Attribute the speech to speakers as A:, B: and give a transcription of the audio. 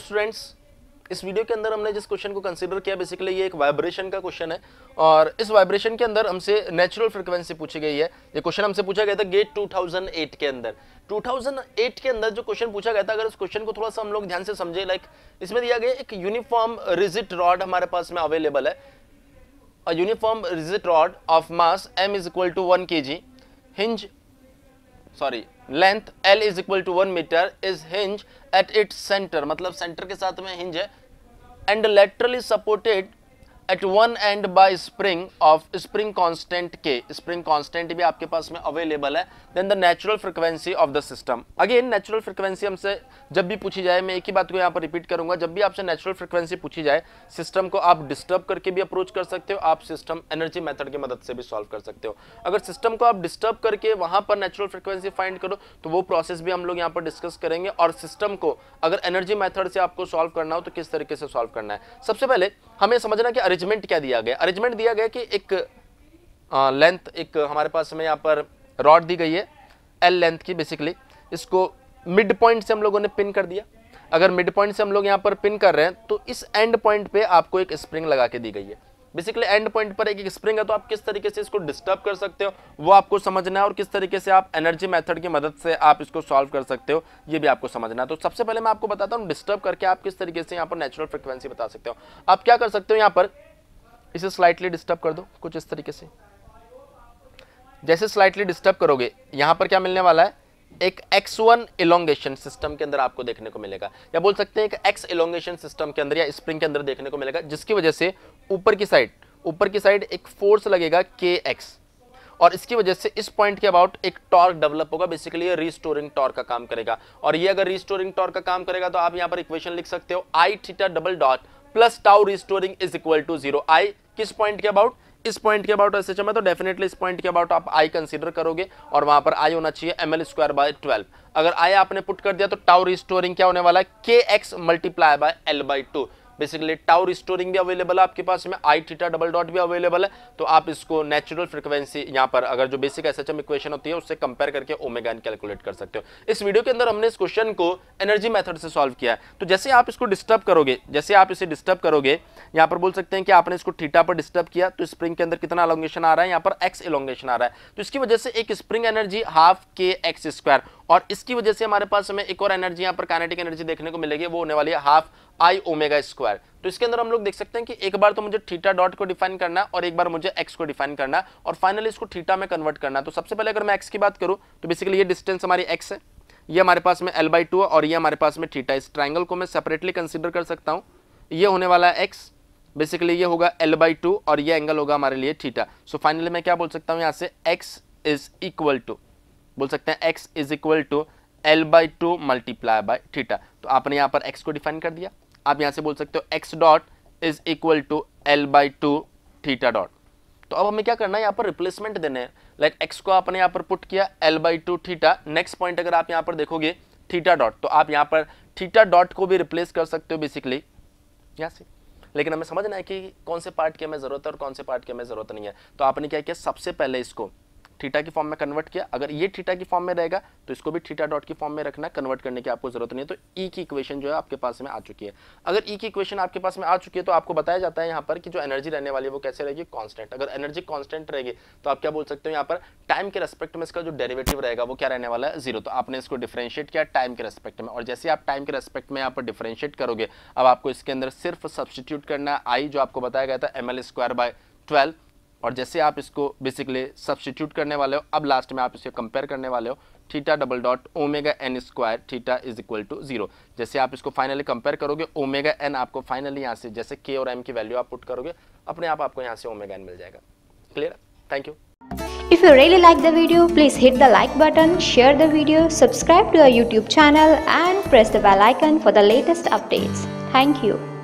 A: students इस video के अंदर हमने जिस क्वेश्चन को कंसीडर किया बेसिकली ये एक वाइब्रेशन का क्वेश्चन है और इस वाइब्रेशन के अंदर हमसे नेचुरल फ्रिक्वेंसी पूछी गई है ये क्वेश्चन हमसे पूछा गया था गेट 2008 के अंदर 2008 के अंदर जो क्वेश्चन पूछा गया था अगर उस क्वेश्चन को थोड़ा सा हम लोग ध्यान से समझे लाइक इसमें दिया गया एक यूनिफॉर्म रिजिट रॉड हमारे पास में अवेलेबल है uniform rigid rod of mass M is equal to one के kg hinge sorry length L is equal to one metre is hinge at its centre मतलब सेंटर के साथ में हिंज है and laterally supported at one end by spring of spring constant K spring constant भी आपके पास में available है then the natural frequency of the system again natural frequency हमसे जब भी पूछी जाए मैं एक ही बात को यहाँ पर रिपीट करूंगा जब भी आपसे नेचुरल फ्रिक्वेंसी पूछी जाए सिस्टम को आप डिस्टर्ब करके भी अप्रोच कर सकते हो आप सिस्टम एनर्जी मेथड की मदद से भी सॉल्व कर सकते हो अगर सिस्टम को आप डिस्टर्ब करके वहाँ पर नेचुरल फ्रिक्वेंसी फाइंड करो तो वो प्रोसेस भी हम लोग यहाँ पर डिस्कस करेंगे और सिस्टम को अगर एनर्जी मैथड से आपको सॉल्व करना हो तो किस तरीके से सॉल्व करना है सबसे पहले हमें समझना कि अरेंजमेंट क्या दिया गया अरेंजमेंट दिया गया कि एक लेंथ एक हमारे पास में यहाँ पर रॉड दी गई है एल लेंथ की बेसिकली इसको मिड पॉइंट से हम लोगों ने पिन कर दिया अगर मिड पॉइंट से हम लोग यहाँ पर पिन कर रहे हैं तो इस एंड पॉइंट पे आपको एक स्प्रिंग लगा के दी गई है बेसिकली एंड पॉइंट पर एक एक स्प्रिंग है तो आप किस तरीके से इसको डिस्टर्ब कर सकते हो वो आपको समझना है और किस तरीके से आप एनर्जी मेथड की मदद से आप इसको सॉल्व कर सकते हो ये भी आपको समझना है तो सबसे पहले मैं आपको बताता हूँ डिस्टर्ब करके आप किस तरीके से यहाँ पर नेचुरल फ्रिक्वेंसी बता सकते हो आप क्या कर सकते हो यहाँ पर इसे स्लाइटली डिस्टर्ब कर दो कुछ इस तरीके से जैसे स्लाइटली डिस्टर्ब करोगे यहाँ पर क्या मिलने वाला है एक एक्स वन इलोंगेशन सिस्टम के अंदर आपको देखने को मिलेगा या बोल सकते हैं एक्स इलोंगेशन सिस्टम के अंदर या स्प्रिंग के अंदर देखने को मिलेगा जिसकी वजह से ऊपर की साइड ऊपर की साइड एक फोर्स लगेगा के एक्स और इसकी वजह से इस पॉइंट के अबाउट एक टॉर्क डेवलप होगा बेसिकली ये रीस्टोरिंग टॉर्क का काम करेगा और ये अगर रीस्टोरिंग टॉर्क का काम करेगा तो आप यहाँ पर इक्वेशन लिख सकते हो I theta double dot plus tau restoring is equal to zero I किस पॉइंट के अबाउट इस पॉइंट के अबाउट ऐसे में तो डेफिनेटली इस पॉइंट के अबाउट आप आई कंसिडर करोगे और वहां पर आई होना चाहिए M L square by twelve अगर आई आपने पुट कर दिया तो टाउ रिस्टोरिंग क्या होने वाला है के x multiply by L by two basically tau storing भी अवेलेबल है आपके पास में आई थीटा डबल डॉट भी अवेलेबल है तो आप इसको नेचुरल फ्रिक्वेंसी यहाँ पर अगर जो basic S H M equation होती है उससे कंपेयर करके ओमेगा एन कैलकुलेट कर सकते हो इस वीडियो के अंदर हमने इस क्वेश्चन को एनर्जी मैथड से सॉल्व किया है तो जैसे आप इसको डिस्टर्ब करोगे जैसे आप इसे डिस्टर्ब करोगे यहाँ पर बोल सकते हैं कि आपने इसको थीटा पर डिस्टर्ब किया तो स्प्रिंग के अंदर कितना एलोंगेशन आ रहा है यहाँ पर एक्स एलोंगेशन आ रहा है तो इसकी वजह से एक spring energy half K x square और इसकी वजह से हमारे पास हमें एक और एनर्जी यहाँ पर कानेटिक एनर्जी देखने को मिलेगी वो होने वाली है हाफ आई ओमेगा स्क्वायर तो इसके अंदर हम लोग देख सकते हैं कि एक बार तो मुझे थीटा डॉट को डिफाइन करना और एक बार मुझे एक्स को डिफाइन करना और फाइनली इसको थीटा में कन्वर्ट करना तो सबसे पहले अगर मैं एक्स की बात करूँ तो बेसिकली ये डिस्टेंस हमारी एक्स है ये हमारे पास में एल बाई टू है और ये हमारे पास में थीटा इस ट्राइंगल को मैं सेपरेटली कंसिडर कर सकता हूँ ये होने वाला है एक्स बेसिकली ये होगा एल बाई टू और ये एंगल होगा हमारे लिए थीटा सो फाइनली मैं क्या बोल सकता हूँ यहाँ से एक्स इज इक्वल टू बोल सकते हैं x is equal to L by two multiply by theta तो आपने यहाँ पर एक्स को डिफाइन कर दिया आप यहाँ से बोल सकते हो x dot is equal to L by two theta dot तो अब हमें क्या करना है यहाँ पर रिप्लेसमेंट देने हैं लाइक एक्स को आपने यहाँ पर पुट किया L by two theta next point अगर आप यहाँ पर देखोगे थीटा डॉट तो आप यहाँ पर थीटा डॉट को भी रिप्लेस कर सकते हो बेसिकली यहाँ से लेकिन हमें समझना है कि कौन से पार्ट की हमें ज़रूरत है और कौन से पार्ट की हमें ज़रूरत नहीं है तो आपने क्या किया सबसे पहले इसको थीटा की फॉर्म में कन्वर्ट किया अगर ये थीटा की फॉर्म में रहेगा तो इसको भी थीटा डॉट की फॉर्म में रखना कन्वर्ट करने की आपको जरूरत नहीं है तो ई e की इक्वेशन जो है आपके पास में आ चुकी है अगर ई e की इक्वेशन आपके पास में आ चुकी है तो आपको बताया जाता है यहाँ पर कि जो एनर्जी रहने वाली है वो कैसे रहेगी कॉन्स्टेंट अगर एनर्जी कॉन्स्टेंट रहेगी तो आप क्या बोल सकते हो यहाँ पर टाइम के रेस्पेक्ट में इसका जो डेरेवेटिव रहेगा वो क्या रहने वाला है जीरो तो आपने इसको डिफ्रेंशिएट किया टाइम के रेस्पेक्ट में और जैसे आप टाइम के रेस्पेक्ट में यहाँ पर डिफ्रेंशिएट करोगे अब आपको इसके अंदर सिर्फ सब्सटीट्यूट करना आई जो आपको बताया गया था M L square by twelve और जैसे आप इसको बेसिकली सब्सटीट्यूट करने वाले हो अब लास्ट में आप इसे कंपेयर करने वाले हो theta double dot omega n square theta is equal to zero जैसे आप इसको फाइनली कंपेयर करोगे ओमेगा एन आपको फाइनली यहाँ से जैसे के और एम की वैल्यू आप पुट करोगे अपने आप आपको यहाँ से ओमेगा एन मिल जाएगा clear thank you if you really like the video please hit the like button share the video subscribe to our YouTube channel and press the bell icon for the latest updates thank you